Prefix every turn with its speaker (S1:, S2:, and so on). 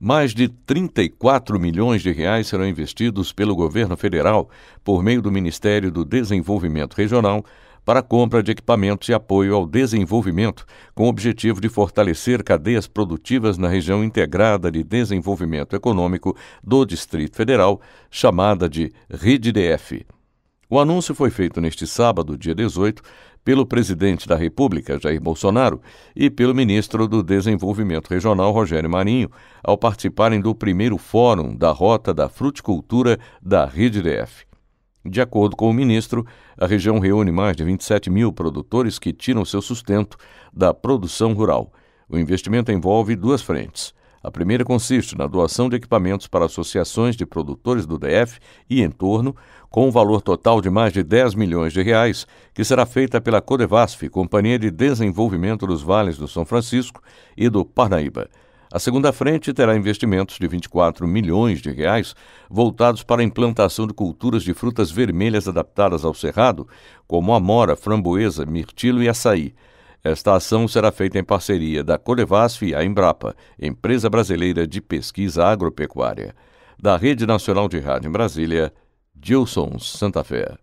S1: Mais de 34 milhões de reais serão investidos pelo governo federal por meio do Ministério do Desenvolvimento Regional para compra de equipamentos e apoio ao desenvolvimento, com o objetivo de fortalecer cadeias produtivas na região integrada de desenvolvimento econômico do Distrito Federal, chamada de RedeDF. O anúncio foi feito neste sábado, dia 18, pelo presidente da República, Jair Bolsonaro, e pelo ministro do Desenvolvimento Regional, Rogério Marinho, ao participarem do primeiro Fórum da Rota da Fruticultura da Rede DF. De acordo com o ministro, a região reúne mais de 27 mil produtores que tiram seu sustento da produção rural. O investimento envolve duas frentes a primeira consiste na doação de equipamentos para associações de produtores do DF e entorno, com um valor total de mais de 10 milhões de reais, que será feita pela Codevasf, Companhia de Desenvolvimento dos Vales do São Francisco e do Parnaíba. A segunda frente terá investimentos de 24 milhões de reais voltados para a implantação de culturas de frutas vermelhas adaptadas ao cerrado, como amora, framboesa, mirtilo e açaí esta ação será feita em parceria da Colevasf e a Embrapa, Empresa Brasileira de Pesquisa Agropecuária. Da Rede Nacional de Rádio em Brasília, Dilson Santa Fé.